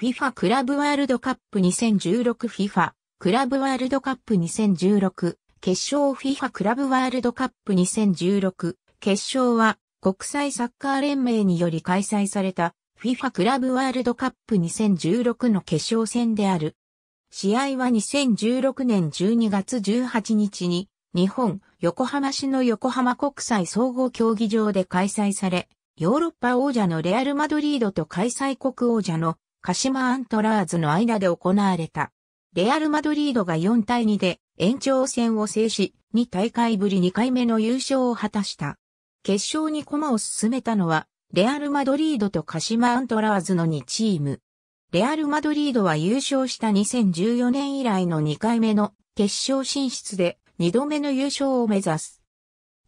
FIFA クラブワールドカップ 2016FIFA クラブワールドカップ2016決勝 FIFA クラブワールドカップ2016決勝は国際サッカー連盟により開催された FIFA クラブワールドカップ2016の決勝戦である。試合は2016年12月18日に日本横浜市の横浜国際総合競技場で開催され、ヨーロッパ王者のレアル・マドリードと開催国王者の鹿島アントラーズの間で行われた。レアル・マドリードが4対2で延長戦を制し、2大会ぶり2回目の優勝を果たした。決勝に駒を進めたのは、レアル・マドリードと鹿島アントラーズの2チーム。レアル・マドリードは優勝した2014年以来の2回目の決勝進出で2度目の優勝を目指す。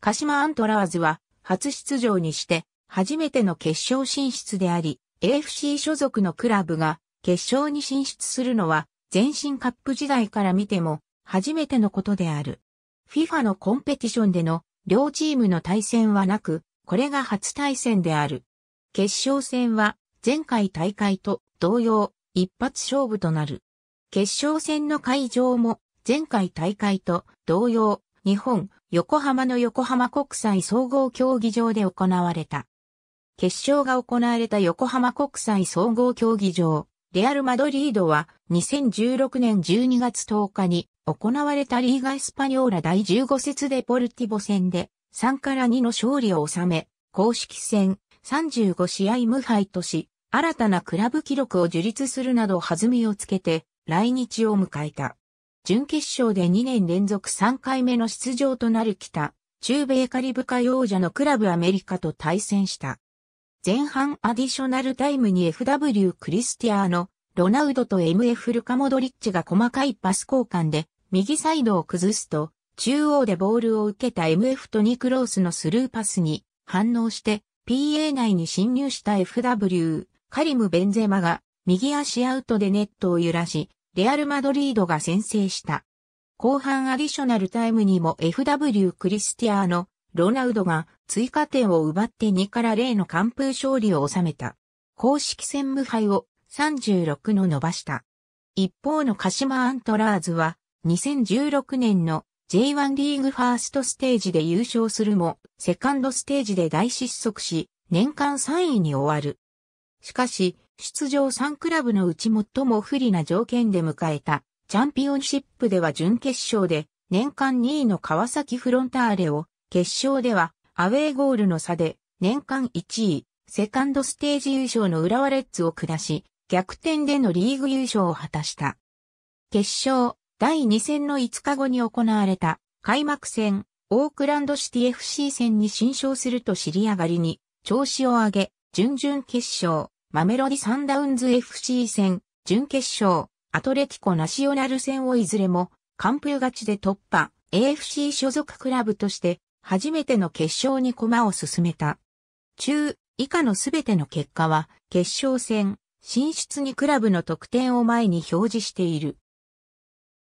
鹿島アントラーズは初出場にして初めての決勝進出であり、AFC 所属のクラブが決勝に進出するのは全身カップ時代から見ても初めてのことである。FIFA のコンペティションでの両チームの対戦はなく、これが初対戦である。決勝戦は前回大会と同様一発勝負となる。決勝戦の会場も前回大会と同様日本横浜の横浜国際総合競技場で行われた。決勝が行われた横浜国際総合競技場、レアル・マドリードは2016年12月10日に行われたリーガ・エスパニョーラ第15節デポルティボ戦で3から2の勝利を収め、公式戦35試合無敗とし、新たなクラブ記録を樹立するなど弾みをつけて来日を迎えた。準決勝で2年連続3回目の出場となる北、中米カリブ海王者のクラブアメリカと対戦した。前半アディショナルタイムに FW クリスティアーノ、ロナウドと MF ルカモドリッチが細かいパス交換で右サイドを崩すと、中央でボールを受けた MF トニクロースのスルーパスに反応して PA 内に侵入した FW、カリム・ベンゼマが右足アウトでネットを揺らし、レアル・マドリードが先制した。後半アディショナルタイムにも FW クリスティアーノ、ロナウドが追加点を奪って2から0の完封勝利を収めた。公式戦無敗を36の伸ばした。一方の鹿島アントラーズは2016年の J1 リーグファーストステージで優勝するも、セカンドステージで大失速し、年間3位に終わる。しかし、出場3クラブのうち最も不利な条件で迎えた、チャンピオンシップでは準決勝で、年間2位の川崎フロンターレを決勝では、アウェーゴールの差で、年間1位、セカンドステージ優勝の浦和レッズを下し、逆転でのリーグ優勝を果たした。決勝、第2戦の5日後に行われた、開幕戦、オークランドシティ FC 戦に新勝すると尻上がりに、調子を上げ、準々決勝、マメロディサンダウンズ FC 戦、準決勝、アトレティコナシオナル戦をいずれも、完封勝ちで突破、AFC 所属クラブとして初めての決勝に駒を進めた。中、以下のすべての結果は、決勝戦、進出にクラブの得点を前に表示している。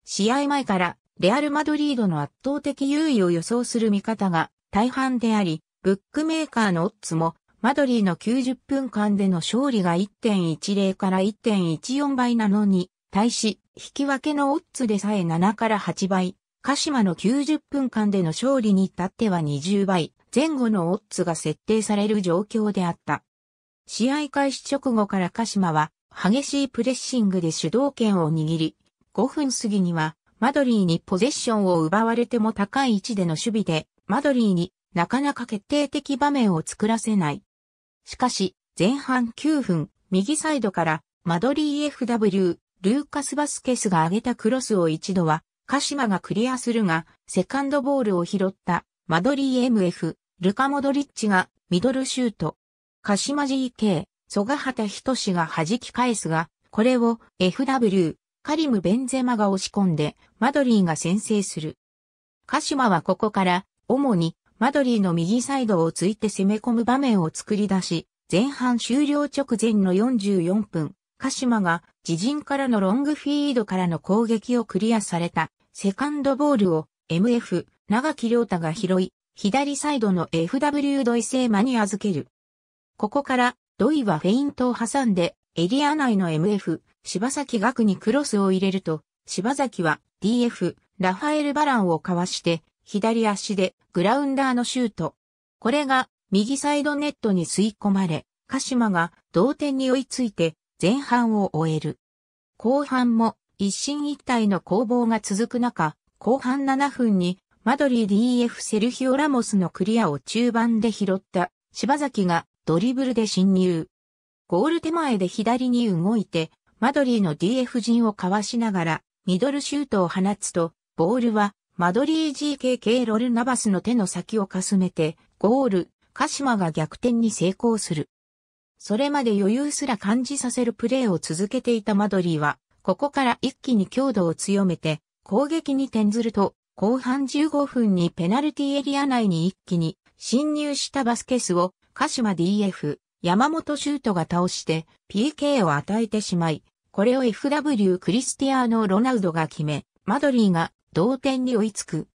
試合前から、レアル・マドリードの圧倒的優位を予想する見方が大半であり、ブックメーカーのオッズも、マドリーの90分間での勝利が1.10から1.14倍なのに、対し、引き分けのオッズでさえ7から8倍、鹿島の90分間での勝利に至っては20倍前後のオッズが設定される状況であった。試合開始直後から鹿島は激しいプレッシングで主導権を握り、5分過ぎにはマドリーにポゼッションを奪われても高い位置での守備でマドリーになかなか決定的場面を作らせない。しかし、前半9分、右サイドから、マドリー FW、ルーカス・バスケスが上げたクロスを一度は、鹿島がクリアするが、セカンドボールを拾ったマドリー MF、ルカ・モドリッチがミドルシュート。鹿島 GK、タヒ畑仁が弾き返すが、これを FW、カリム・ベンゼマが押し込んで、マドリーが先制する。鹿島はここから、主にマドリーの右サイドをついて攻め込む場面を作り出し、前半終了直前の44分、鹿島が自陣からのロングフィードからの攻撃をクリアされたセカンドボールを MF 長木良太が拾い、左サイドの FW 土井聖馬に預ける。ここから土井はフェイントを挟んでエリア内の MF 柴崎学にクロスを入れると、柴崎は DF ラファエル・バランをかわして左足でグラウンダーのシュート。これが右サイドネットに吸い込まれ、鹿島が同点に追いついて前半を終える。後半も一進一退の攻防が続く中、後半7分にマドリー DF セルヒオ・ラモスのクリアを中盤で拾った柴崎がドリブルで侵入。ゴール手前で左に動いて、マドリーの DF 陣をかわしながら、ミドルシュートを放つと、ボールは、マドリー GKK ロルナバスの手の先をかすめて、ゴール、鹿島が逆転に成功する。それまで余裕すら感じさせるプレーを続けていたマドリーは、ここから一気に強度を強めて、攻撃に転ずると、後半15分にペナルティエリア内に一気に侵入したバスケスを、鹿島 DF、山本シュートが倒して PK を与えてしまい、これを FW クリスティアーノ・ロナウドが決め、マドリーが同点に追いつく。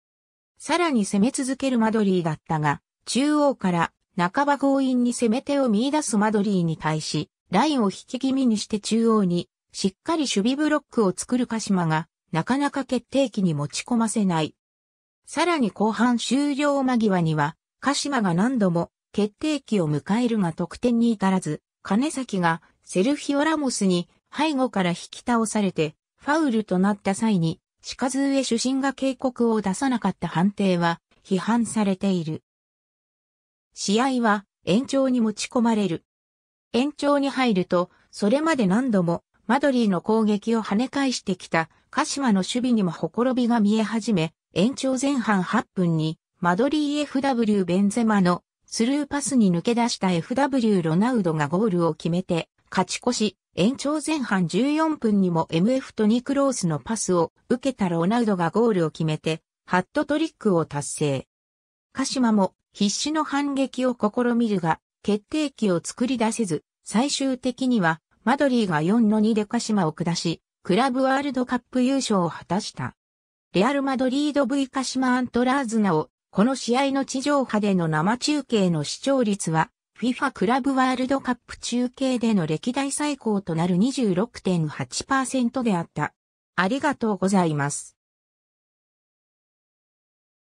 さらに攻め続けるマドリーだったが、中央から半ば強引に攻め手を見出すマドリーに対し、ラインを引き気味にして中央に、しっかり守備ブロックを作る鹿島が、なかなか決定機に持ち込ませない。さらに後半終了間際には、鹿島が何度も決定機を迎えるが得点に至らず、金崎がセルフィオラモスに背後から引き倒されて、ファウルとなった際に、鹿津上主審が警告を出さなかった判定は批判されている。試合は延長に持ち込まれる。延長に入ると、それまで何度もマドリーの攻撃を跳ね返してきた鹿島の守備にもほころびが見え始め、延長前半8分にマドリー FW ベンゼマのスルーパスに抜け出した FW ロナウドがゴールを決めて勝ち越し、延長前半14分にも MF トニクロースのパスを受けたロナウドがゴールを決めて、ハットトリックを達成。鹿島も必死の反撃を試みるが、決定機を作り出せず、最終的にはマドリーが4 2で鹿島を下し、クラブワールドカップ優勝を果たした。レアル・マドリード V 鹿島アントラーズなお、この試合の地上波での生中継の視聴率は、FIFA クラブワールドカップ中継での歴代最高となる26.8%であった。ありがとうございます。